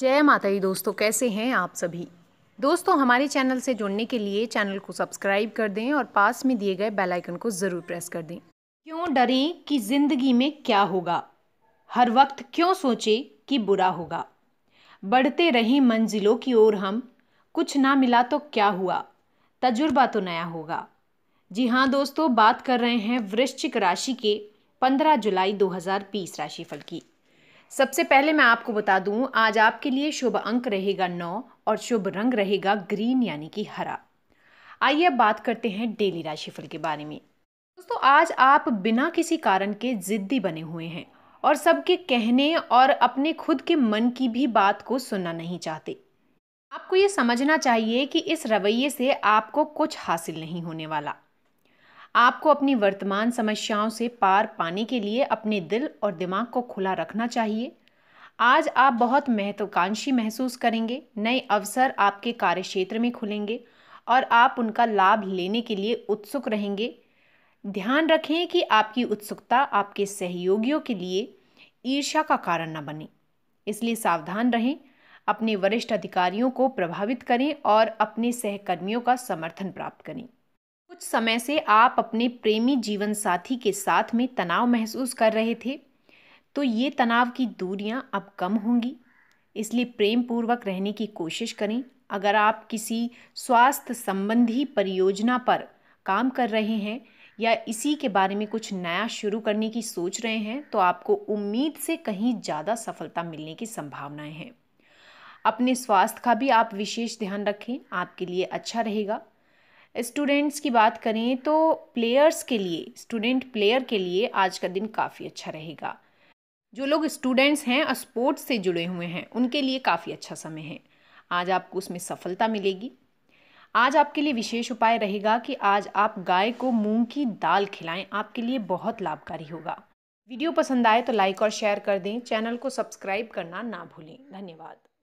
जय माता दी दोस्तों कैसे हैं आप सभी दोस्तों हमारे चैनल से जुड़ने के लिए चैनल को सब्सक्राइब कर दें और पास में दिए गए बेल आइकन को ज़रूर प्रेस कर दें क्यों डरें कि ज़िंदगी में क्या होगा हर वक्त क्यों सोचें कि बुरा होगा बढ़ते रहें मंजिलों की ओर हम कुछ ना मिला तो क्या हुआ तजुर्बा तो नया होगा जी हाँ दोस्तों बात कर रहे हैं वृश्चिक राशि के पंद्रह जुलाई 2020 राशिफल की सबसे पहले मैं आपको बता दूं आज आपके लिए शुभ अंक रहेगा नौ और शुभ रंग रहेगा ग्रीन यानी कि हरा आइए अब बात करते हैं डेली राशिफल के बारे में दोस्तों आज आप बिना किसी कारण के ज़िद्दी बने हुए हैं और सबके कहने और अपने खुद के मन की भी बात को सुनना नहीं चाहते आपको ये समझना चाहिए कि इस रवैये से आपको कुछ हासिल नहीं होने वाला आपको अपनी वर्तमान समस्याओं से पार पाने के लिए अपने दिल और दिमाग को खुला रखना चाहिए आज आप बहुत महत्वाकांक्षी महसूस करेंगे नए अवसर आपके कार्यक्षेत्र में खुलेंगे और आप उनका लाभ लेने के लिए उत्सुक रहेंगे ध्यान रखें कि आपकी उत्सुकता आपके सहयोगियों के लिए ईर्ष्या का कारण न बने इसलिए सावधान रहें अपने वरिष्ठ अधिकारियों को प्रभावित करें और अपने सहकर्मियों का समर्थन प्राप्त करें कुछ समय से आप अपने प्रेमी जीवन साथी के साथ में तनाव महसूस कर रहे थे तो ये तनाव की दूरियां अब कम होंगी इसलिए प्रेम पूर्वक रहने की कोशिश करें अगर आप किसी स्वास्थ्य संबंधी परियोजना पर काम कर रहे हैं या इसी के बारे में कुछ नया शुरू करने की सोच रहे हैं तो आपको उम्मीद से कहीं ज़्यादा सफलता मिलने की संभावनाएं हैं अपने स्वास्थ्य का भी आप विशेष ध्यान रखें आपके लिए अच्छा रहेगा स्टूडेंट्स की बात करें तो प्लेयर्स के लिए स्टूडेंट प्लेयर के लिए आज का दिन काफ़ी अच्छा रहेगा जो लोग स्टूडेंट्स हैं और स्पोर्ट्स से जुड़े हुए हैं उनके लिए काफ़ी अच्छा समय है आज आपको उसमें सफलता मिलेगी आज आपके लिए विशेष उपाय रहेगा कि आज आप गाय को मूंग की दाल खिलाएं आपके लिए बहुत लाभकारी होगा वीडियो पसंद आए तो लाइक और शेयर कर दें चैनल को सब्सक्राइब करना ना भूलें धन्यवाद